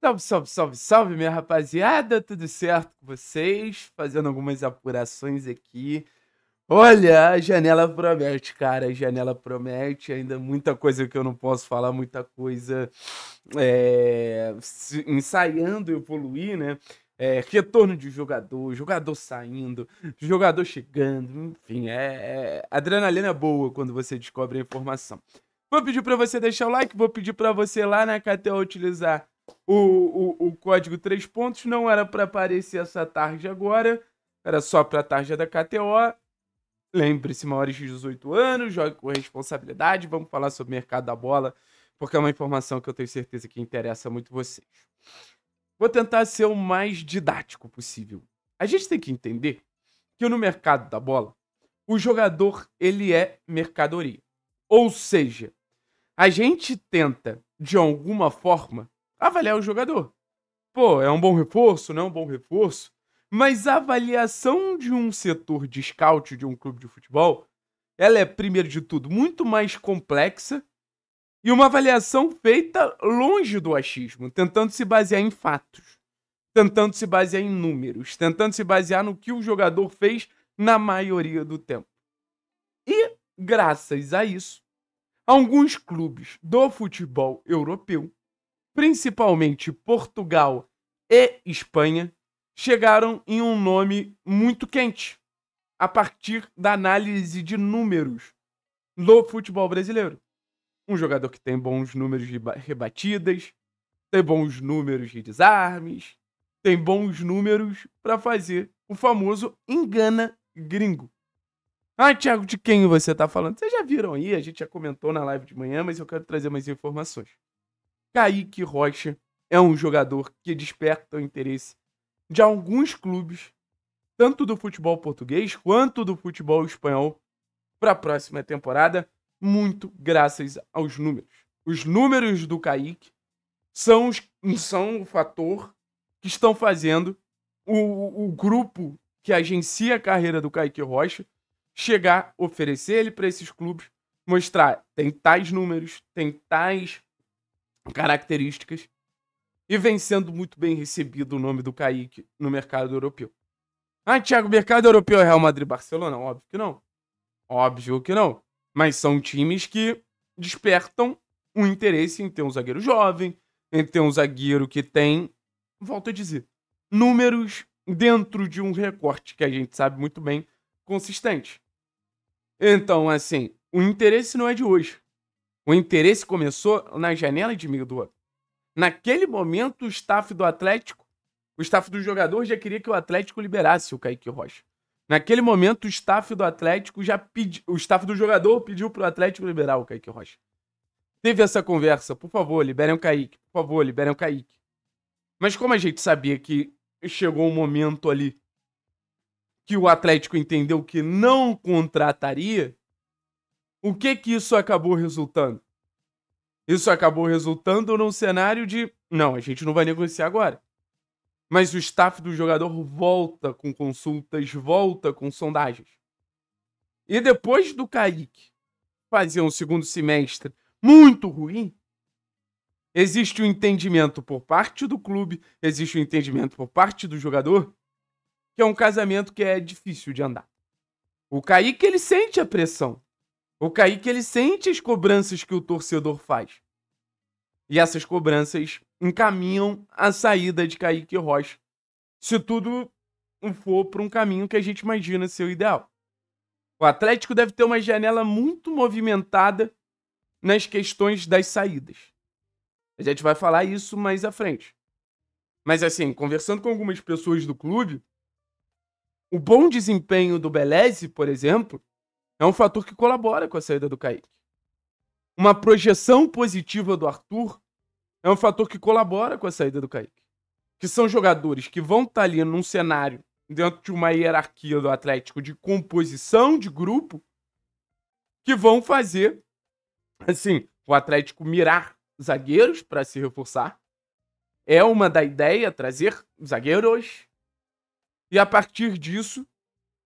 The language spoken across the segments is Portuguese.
Salve, salve, salve, salve, minha rapaziada, tudo certo com vocês? Fazendo algumas apurações aqui. Olha, a janela promete, cara, a janela promete, ainda muita coisa que eu não posso falar, muita coisa é, ensaiando evoluir, né? É, retorno de jogador, jogador saindo, jogador chegando, enfim, é, é adrenalina é boa quando você descobre a informação. Vou pedir para você deixar o like, vou pedir para você lá na KTO utilizar o, o, o código três pontos não era para aparecer essa tarde agora, era só para a tarde da KTO. Lembre-se, maiores de 18 anos, jogue com responsabilidade. Vamos falar sobre o mercado da bola, porque é uma informação que eu tenho certeza que interessa muito vocês. Vou tentar ser o mais didático possível. A gente tem que entender que no mercado da bola, o jogador ele é mercadoria. Ou seja, a gente tenta, de alguma forma, avaliar o jogador. Pô, é um bom reforço, não é um bom reforço? Mas a avaliação de um setor de scout de um clube de futebol, ela é, primeiro de tudo, muito mais complexa e uma avaliação feita longe do achismo, tentando se basear em fatos, tentando se basear em números, tentando se basear no que o jogador fez na maioria do tempo. E, graças a isso, alguns clubes do futebol europeu principalmente Portugal e Espanha, chegaram em um nome muito quente a partir da análise de números no futebol brasileiro. Um jogador que tem bons números de rebatidas, tem bons números de desarmes, tem bons números para fazer o famoso engana gringo. Ah, Thiago, de quem você tá falando? Vocês já viram aí, a gente já comentou na live de manhã, mas eu quero trazer mais informações. Kaique Rocha é um jogador que desperta o interesse de alguns clubes, tanto do futebol português quanto do futebol espanhol, para a próxima temporada, muito graças aos números. Os números do Kaique são, os, são o fator que estão fazendo o, o grupo que agencia a carreira do Kaique Rocha chegar, oferecer ele para esses clubes, mostrar tem tais números, tem tais características e vem sendo muito bem recebido o nome do Kaique no mercado europeu. Ah, Thiago, mercado europeu é Real Madrid Barcelona? Óbvio que não. Óbvio que não. Mas são times que despertam um interesse em ter um zagueiro jovem, em ter um zagueiro que tem, volto a dizer, números dentro de um recorte que a gente sabe muito bem consistente. Então, assim, o interesse não é de hoje. O interesse começou na janela de meio do outro. Naquele momento, o staff do Atlético, o staff do jogador já queria que o Atlético liberasse o Kaique Rocha. Naquele momento, o staff do Atlético já pediu. O staff do jogador pediu o Atlético liberar o Kaique Rocha. Teve essa conversa, por favor, liberem o Kaique, por favor, liberem o Kaique. Mas como a gente sabia que chegou um momento ali que o Atlético entendeu que não contrataria, o que que isso acabou resultando? Isso acabou resultando num cenário de não, a gente não vai negociar agora. Mas o staff do jogador volta com consultas, volta com sondagens. E depois do Kaique fazer um segundo semestre muito ruim, existe o um entendimento por parte do clube, existe o um entendimento por parte do jogador, que é um casamento que é difícil de andar. O Kaique, ele sente a pressão. O Kaique, ele sente as cobranças que o torcedor faz. E essas cobranças encaminham a saída de Kaique Rocha. Se tudo for para um caminho que a gente imagina ser o ideal. O Atlético deve ter uma janela muito movimentada nas questões das saídas. A gente vai falar isso mais à frente. Mas assim, conversando com algumas pessoas do clube, o bom desempenho do Beleze, por exemplo, é um fator que colabora com a saída do Kaique. Uma projeção positiva do Arthur é um fator que colabora com a saída do Kaique. Que são jogadores que vão estar tá ali num cenário, dentro de uma hierarquia do Atlético, de composição de grupo, que vão fazer, assim, o Atlético mirar zagueiros para se reforçar. É uma da ideia trazer zagueiros. E a partir disso,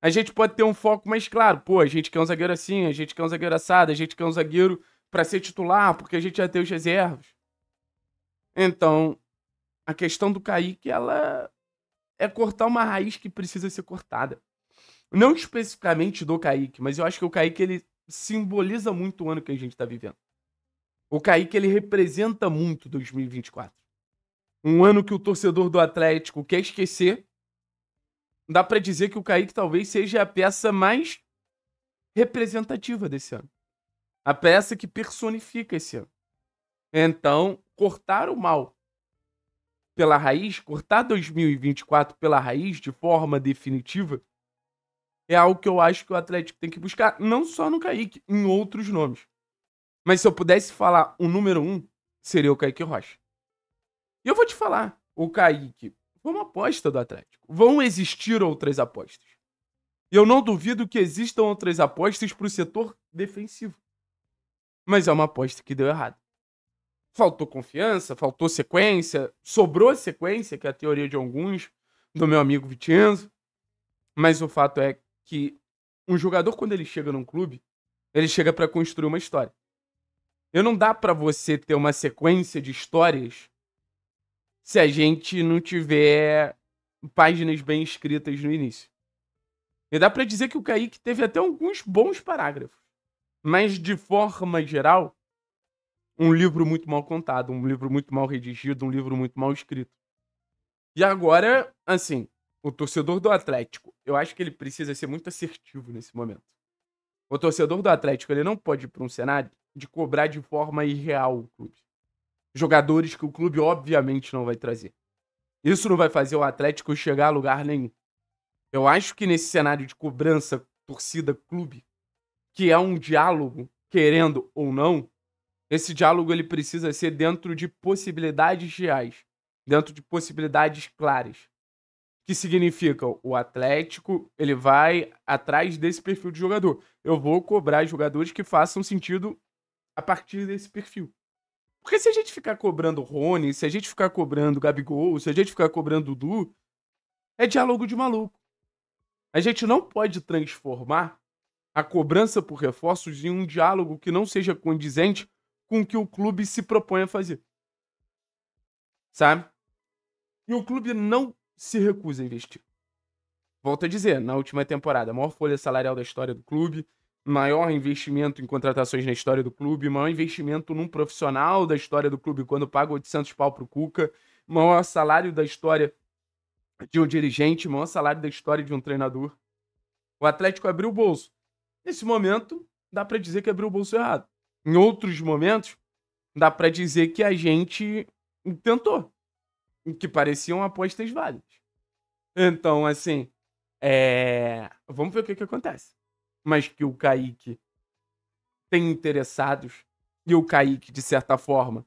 a gente pode ter um foco mais claro. Pô, a gente quer um zagueiro assim, a gente quer um zagueiro assado, a gente quer um zagueiro para ser titular, porque a gente já tem os reservas. Então, a questão do Kaique, ela é cortar uma raiz que precisa ser cortada. Não especificamente do Kaique, mas eu acho que o Kaique ele simboliza muito o ano que a gente está vivendo. O Kaique ele representa muito 2024. Um ano que o torcedor do Atlético quer esquecer, dá para dizer que o Kaique talvez seja a peça mais representativa desse ano. A peça que personifica esse ano. Então, cortar o mal pela raiz, cortar 2024 pela raiz de forma definitiva, é algo que eu acho que o Atlético tem que buscar, não só no Kaique, em outros nomes. Mas se eu pudesse falar o número um, seria o Kaique Rocha. E eu vou te falar, o Kaique, foi uma aposta do Atlético. Vão existir outras apostas. E eu não duvido que existam outras apostas para o setor defensivo. Mas é uma aposta que deu errado. Faltou confiança, faltou sequência, sobrou sequência, que é a teoria de alguns, do meu amigo Vicenzo. Mas o fato é que um jogador, quando ele chega num clube, ele chega para construir uma história. Eu não dá para você ter uma sequência de histórias se a gente não tiver páginas bem escritas no início. E dá para dizer que o Kaique teve até alguns bons parágrafos, mas de forma geral, um livro muito mal contado, um livro muito mal redigido, um livro muito mal escrito. E agora, assim, o torcedor do Atlético, eu acho que ele precisa ser muito assertivo nesse momento. O torcedor do Atlético, ele não pode ir para um cenário de cobrar de forma irreal o clube jogadores que o clube obviamente não vai trazer. Isso não vai fazer o Atlético chegar a lugar nenhum. Eu acho que nesse cenário de cobrança torcida-clube, que é um diálogo, querendo ou não, esse diálogo ele precisa ser dentro de possibilidades reais, dentro de possibilidades claras. Que significa o Atlético, ele vai atrás desse perfil de jogador. Eu vou cobrar jogadores que façam sentido a partir desse perfil. Porque se a gente ficar cobrando Rony, se a gente ficar cobrando Gabigol, se a gente ficar cobrando Dudu, é diálogo de maluco. A gente não pode transformar a cobrança por reforços em um diálogo que não seja condizente com o que o clube se propõe a fazer. Sabe? E o clube não se recusa a investir. Volto a dizer, na última temporada, a maior folha salarial da história do clube, maior investimento em contratações na história do clube, maior investimento num profissional da história do clube quando paga 800 pau pro Cuca, maior salário da história de um dirigente, maior salário da história de um treinador. O Atlético abriu o bolso. Nesse momento, dá para dizer que abriu o bolso errado. Em outros momentos, dá para dizer que a gente tentou, que pareciam apostas válidas. Então, assim, é... vamos ver o que, que acontece mas que o Kaique tem interessados. E o Kaique, de certa forma,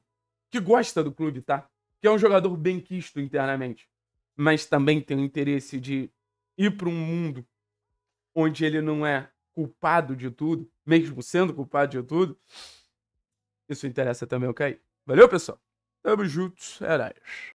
que gosta do clube, tá? Que é um jogador bem quisto internamente, mas também tem o interesse de ir para um mundo onde ele não é culpado de tudo, mesmo sendo culpado de tudo. Isso interessa também ao Kaique. Valeu, pessoal. Tamo juntos. É